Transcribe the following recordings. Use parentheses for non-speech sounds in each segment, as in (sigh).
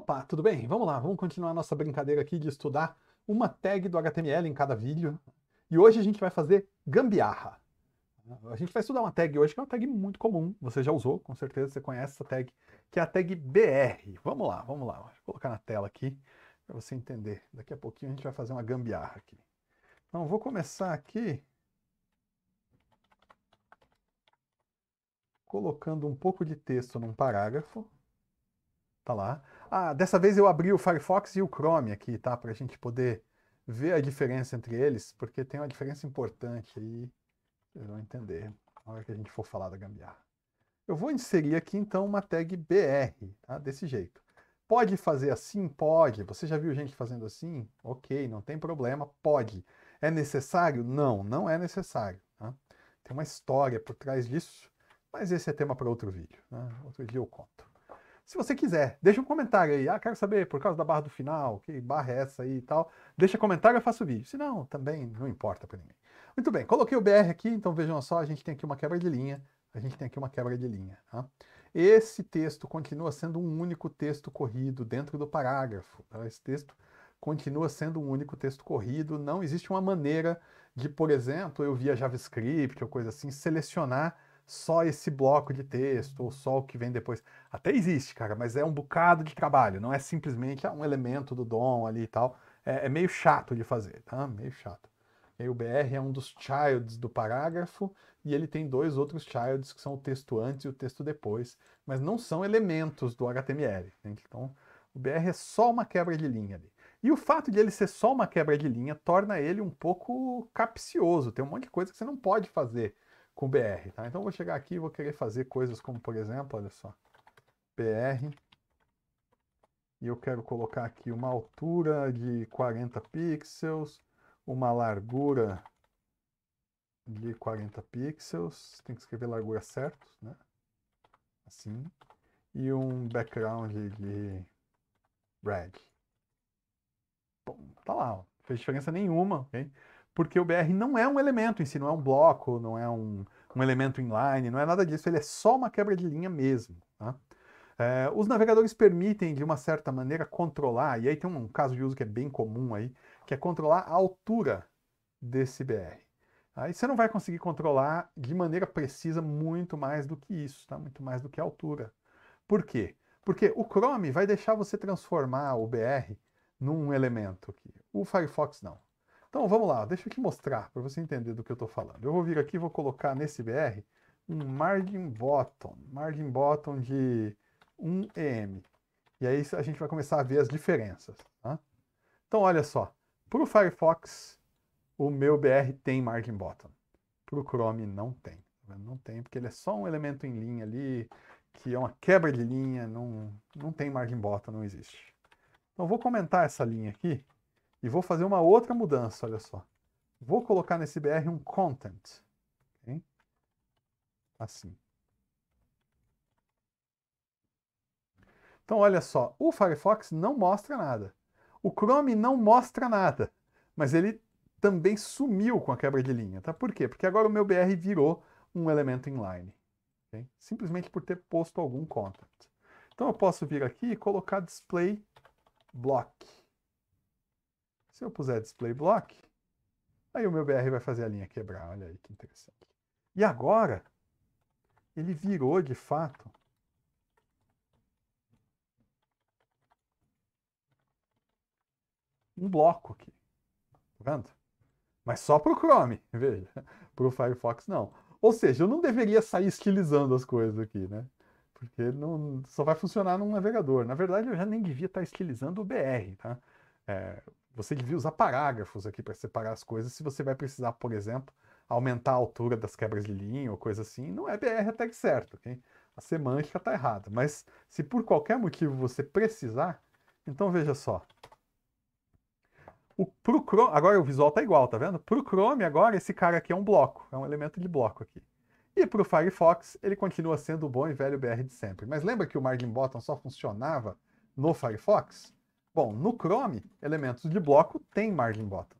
Opa, tudo bem? Vamos lá, vamos continuar nossa brincadeira aqui de estudar uma tag do HTML em cada vídeo. E hoje a gente vai fazer gambiarra. A gente vai estudar uma tag hoje que é uma tag muito comum, você já usou, com certeza você conhece essa tag, que é a tag BR. Vamos lá, vamos lá, vou colocar na tela aqui para você entender. Daqui a pouquinho a gente vai fazer uma gambiarra aqui. Então, vou começar aqui colocando um pouco de texto num parágrafo. Tá lá. Ah, dessa vez eu abri o Firefox e o Chrome aqui, tá? para a gente poder ver a diferença entre eles, porque tem uma diferença importante aí. Vocês vão entender na hora que a gente for falar da gambiarra. Eu vou inserir aqui então uma tag BR, tá? Desse jeito. Pode fazer assim? Pode. Você já viu gente fazendo assim? Ok, não tem problema, pode. É necessário? Não, não é necessário. Tá? Tem uma história por trás disso, mas esse é tema para outro vídeo. Né? Outro dia eu conto se você quiser. Deixa um comentário aí. Ah, quero saber por causa da barra do final, que barra é essa aí e tal. Deixa comentário, eu faço o vídeo. Se não, também não importa para ninguém. Muito bem, coloquei o BR aqui, então vejam só, a gente tem aqui uma quebra de linha. A gente tem aqui uma quebra de linha. Tá? Esse texto continua sendo um único texto corrido dentro do parágrafo. Tá? Esse texto continua sendo um único texto corrido. Não existe uma maneira de, por exemplo, eu via JavaScript ou coisa assim, selecionar só esse bloco de texto ou só o que vem depois. Até existe, cara, mas é um bocado de trabalho, não é simplesmente ah, um elemento do dom ali e tal. É, é, meio chato de fazer, tá? Meio chato. E aí o BR é um dos childs do parágrafo e ele tem dois outros childs que são o texto antes e o texto depois, mas não são elementos do HTML. Né? Então, o BR é só uma quebra de linha ali. E o fato de ele ser só uma quebra de linha torna ele um pouco capcioso. Tem um monte de coisa que você não pode fazer com BR, tá? Então vou chegar aqui e vou querer fazer coisas como, por exemplo, olha só, BR, e eu quero colocar aqui uma altura de 40 pixels, uma largura de 40 pixels, tem que escrever largura certo, né? Assim, e um background de red. Bom, tá lá, ó. não fez diferença nenhuma, ok? porque o BR não é um elemento em si, não é um bloco, não é um, um elemento inline, não é nada disso, ele é só uma quebra de linha mesmo. Tá? É, os navegadores permitem, de uma certa maneira, controlar, e aí tem um caso de uso que é bem comum aí, que é controlar a altura desse BR. Aí tá? você não vai conseguir controlar de maneira precisa muito mais do que isso, tá? muito mais do que a altura. Por quê? Porque o Chrome vai deixar você transformar o BR num elemento aqui. O Firefox não. Então vamos lá, deixa eu aqui mostrar para você entender do que eu estou falando. Eu vou vir aqui e vou colocar nesse BR um margin bottom, margin bottom de 1 EM. E aí a gente vai começar a ver as diferenças. Tá? Então olha só, para o Firefox o meu BR tem margin bottom, para o Chrome não tem. Tá não tem, porque ele é só um elemento em linha ali, que é uma quebra de linha, não, não tem margin bottom, não existe. Então vou comentar essa linha aqui e vou fazer uma outra mudança, olha só. Vou colocar nesse BR um content. Okay? Assim. Então, olha só, o Firefox não mostra nada. O Chrome não mostra nada, mas ele também sumiu com a quebra de linha, tá? Por quê? Porque agora o meu BR virou um elemento inline, okay? simplesmente por ter posto algum content. Então eu posso vir aqui e colocar display block. Se eu puser display block, aí o meu BR vai fazer a linha quebrar. Olha aí que interessante. E agora, ele virou de fato. Um bloco aqui. Tá vendo? Mas só para o Chrome, (laughs) veja. Para o Firefox, não. Ou seja, eu não deveria sair estilizando as coisas aqui, né? Porque não, só vai funcionar num navegador. Na verdade, eu já nem devia estar estilizando o BR, tá? É, você devia usar parágrafos aqui para separar as coisas, se você vai precisar, por exemplo, aumentar a altura das quebras de linha ou coisa assim. Não é BR até que certo, ok? A semântica está errada. Mas se por qualquer motivo você precisar, então veja só. O, pro Chrome, agora o visual está igual, tá vendo? Pro Chrome agora esse cara aqui é um bloco, é um elemento de bloco aqui. E pro Firefox ele continua sendo o bom e velho BR de sempre. Mas lembra que o margin bottom só funcionava no Firefox? Bom, no Chrome, elementos de bloco tem margem bottom.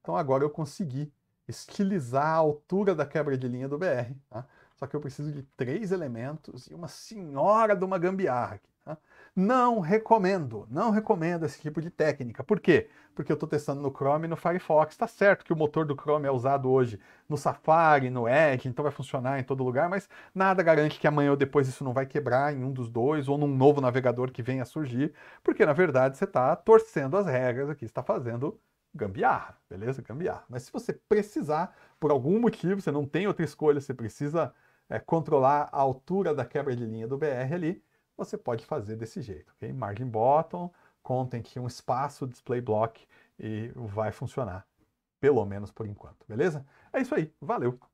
Então agora eu consegui estilizar a altura da quebra de linha do BR. Tá? Só que eu preciso de três elementos e uma senhora de uma gambiarra. Aqui, tá? Não recomendo, não recomendo esse tipo de técnica. Por quê? Porque eu estou testando no Chrome e no Firefox. Está certo que o motor do Chrome é usado hoje no Safari, no Edge, então vai funcionar em todo lugar, mas nada garante que amanhã ou depois isso não vai quebrar em um dos dois ou num novo navegador que venha a surgir, porque na verdade você está torcendo as regras aqui, está fazendo gambiarra, beleza? Gambiarra. Mas se você precisar, por algum motivo, você não tem outra escolha, você precisa é, controlar a altura da quebra de linha do BR ali, você pode fazer desse jeito, ok? Margin bottom, contem que um espaço display block e vai funcionar, pelo menos por enquanto, beleza? É isso aí, valeu!